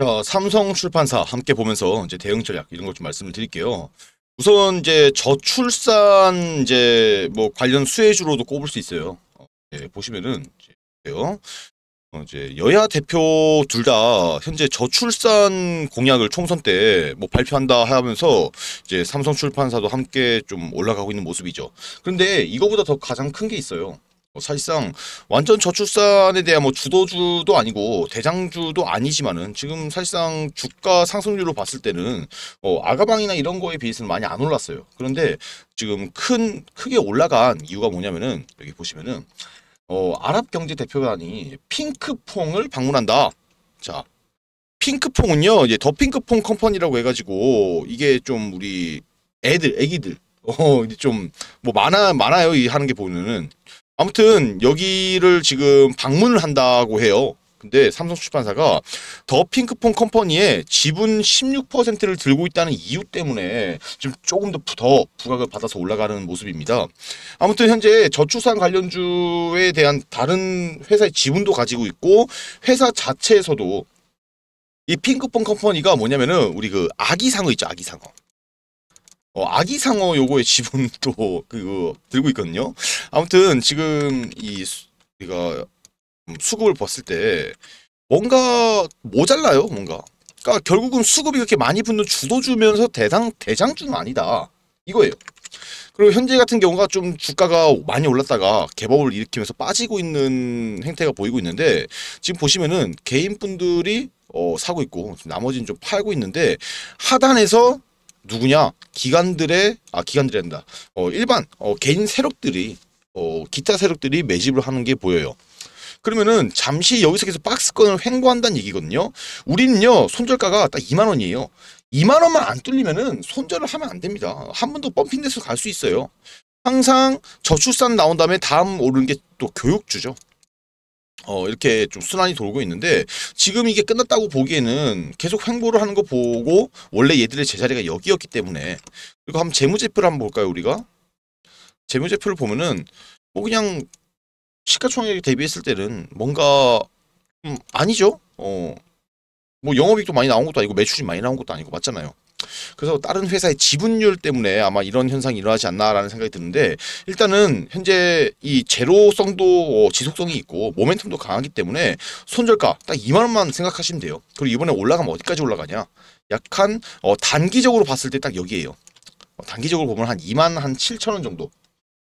자, 삼성 출판사 함께 보면서 이제 대응 전략 이런 것 좀 말씀을 드릴게요. 우선 이제 저출산 이제 뭐 관련 수혜주로도 꼽을 수 있어요. 어, 예, 보시면은 이제요. 어, 이제 여야 대표 둘 다 현재 저출산 공약을 총선 때 뭐 발표한다 하면서 이제 삼성 출판사도 함께 좀 올라가고 있는 모습이죠. 그런데 이거보다 더 가장 큰 게 있어요. 뭐 사실상 완전 저출산에 대한 뭐 주도주도 아니고 대장주도 아니지만은 지금 사실상 주가 상승률로 봤을 때는 어, 아가방이나 이런 거에 비해서는 많이 안 올랐어요. 그런데 지금 큰 크게 올라간 이유가 뭐냐면은 여기 보시면은 어, 아랍 경제 대표단이 핑크퐁을 방문한다. 자, 핑크퐁은요, 이제 더 핑크퐁 컴퍼니라고 해가지고 이게 좀 우리 애들, 애기들 어, 좀, 뭐, 많아, 많아요. 이 하는 게 보면은. 아무튼 여기를 지금 방문을 한다고 해요. 근데 삼성 출판사가 더 핑크폰 컴퍼니에 지분 16%를 들고 있다는 이유 때문에 지금 조금 더, 더 부각을 받아서 올라가는 모습입니다. 아무튼 현재 저출산 관련주에 대한 다른 회사의 지분도 가지고 있고 회사 자체에서도 이 핑크폰 컴퍼니가 뭐냐면은 우리 그 아기상어 있죠 아기상어 어, 아기상어 요거의 지분또그거 들고 있거든요. 아무튼 지금 이 우리가 음, 수급을 봤을 때 뭔가 모자라요, 뭔가. 그러니까 결국은 수급이 그렇게 많이 붙는 주도 주면서 대상 대장주는 아니다. 이거예요. 그리고 현재 같은 경우가 좀 주가가 많이 올랐다가 개법을 일으키면서 빠지고 있는 행태가 보이고 있는데 지금 보시면은 개인분들이 어, 사고 있고 나머지는 좀 팔고 있는데 하단에서 누구냐 기관들의 아 기관들이 한다 어, 일반 어, 개인 세력들이 어, 기타 세력들이 매집을 하는 게 보여요. 그러면은 잠시 여기서 계속 박스권을 횡보한다는 얘기거든요. 우리는요 손절가가 딱 2만 원이에요. 2만 원만 안 뚫리면은 손절을 하면 안 됩니다. 한번더 펌핑돼서 갈 수 있어요. 항상 저출산 나온 다음에 다음 오르는 게 또 교육주죠. 어, 이렇게 좀 순환이 돌고 있는데 지금 이게 끝났다고 보기에는 계속 횡보를 하는 거 보고 원래 얘들의 제자리가 여기였기 때문에 그리고 한번 재무제표를 한번 볼까요 우리가? 재무제표를 보면은 뭐 그냥 시가총액 대비했을 때는 뭔가 음, 아니죠? 어, 뭐 영업이익도 많이 나온 것도 아니고 매출이 많이 나온 것도 아니고 맞잖아요. 그래서 다른 회사의 지분율 때문에 아마 이런 현상이 일어나지 않나라는 생각이 드는데 일단은 현재 이 제로성도 어, 지속성이 있고 모멘텀도 강하기 때문에 손절가 딱 2만 원만 생각하시면 돼요. 그리고 이번에 올라가면 어디까지 올라가냐? 약한 어, 단기적으로 봤을 때 딱 여기에요. 어, 단기적으로 보면 한 2만 한 7천 원 정도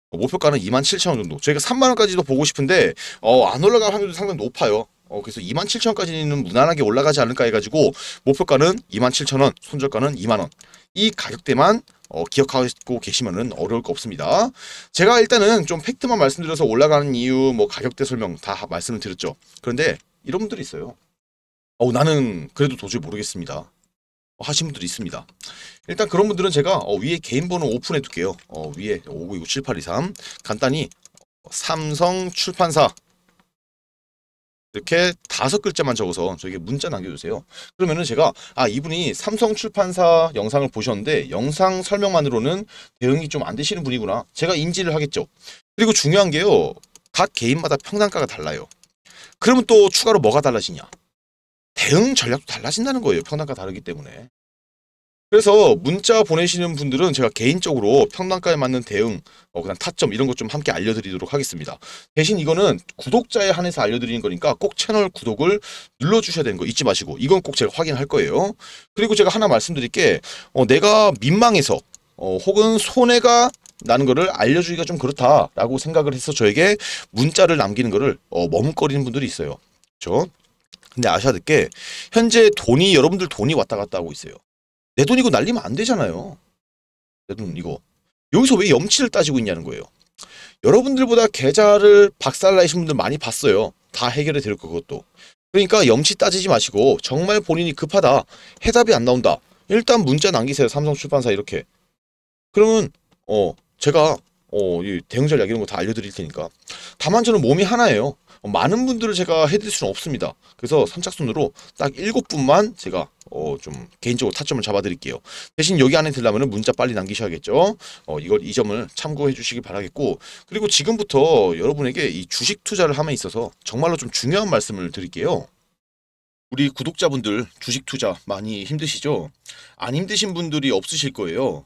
어, 목표가는 2만 7천 원 정도. 저희가 3만 원까지도 보고 싶은데 어, 안 올라갈 확률도 상당히 높아요. 어, 그래서 27,000원까지는 무난하게 올라가지 않을까 해가지고 목표가는 27,000원, 손절가는 2만원 이 가격대만 어, 기억하고 계시면은 어려울 거 없습니다. 제가 일단은 좀 팩트만 말씀드려서 올라가는 이유, 뭐 가격대 설명 다 말씀을 드렸죠. 그런데 이런 분들이 있어요. 어, 나는 그래도 도저히 모르겠습니다. 어, 하신 분들이 있습니다. 일단 그런 분들은 제가 어, 위에 개인 번호 오픈해 둘게요. 어, 위에 5967823 간단히 삼성 출판사 이렇게 다섯 글자만 적어서 저에게 문자 남겨주세요. 그러면은 제가 아 이분이 삼성 출판사 영상을 보셨는데 영상 설명만으로는 대응이 좀 안 되시는 분이구나. 제가 인지를 하겠죠. 그리고 중요한 게요. 각 개인마다 평단가가 달라요. 그러면 또 추가로 뭐가 달라지냐? 대응 전략도 달라진다는 거예요. 평단가 다르기 때문에. 그래서 문자 보내시는 분들은 제가 개인적으로 평단가에 맞는 대응, 어, 그다음 타점 이런 것 좀 함께 알려드리도록 하겠습니다. 대신 이거는 구독자에 한해서 알려드리는 거니까 꼭 채널 구독을 눌러주셔야 되는 거 잊지 마시고 이건 꼭 제가 확인할 거예요. 그리고 제가 하나 말씀드릴 게 어, 내가 민망해서 어, 혹은 손해가 나는 거를 알려주기가 좀 그렇다라고 생각을 해서 저에게 문자를 남기는 거를 어, 머뭇거리는 분들이 있어요. 그렇죠? 근데 아셔야 될게 현재 돈이 여러분들 돈이 왔다 갔다 하고 있어요. 내 돈이고 날리면 안 되잖아요. 내 돈 이거. 여기서 왜 염치를 따지고 있냐는 거예요. 여러분들보다 계좌를 박살나신 분들 많이 봤어요. 다 해결해 드릴 거 그것도. 그러니까 염치 따지지 마시고 정말 본인이 급하다. 해답이 안 나온다. 일단 문자 남기세요. 삼성 출판사 이렇게. 그러면 어 제가 어, 대응전략 이런 거 다 알려드릴 테니까. 다만 저는 몸이 하나예요. 많은 분들을 제가 해드릴 수는 없습니다. 그래서 선착순으로 딱 7분만 제가 어, 좀 개인적으로 타점을 잡아드릴게요. 대신 여기 안에 들려면 문자 빨리 남기셔야겠죠. 어, 이걸 이 점을 참고해 주시기 바라겠고 그리고 지금부터 여러분에게 이 주식 투자를 함에 있어서 정말로 좀 중요한 말씀을 드릴게요. 우리 구독자분들 주식 투자 많이 힘드시죠? 안 힘드신 분들이 없으실 거예요.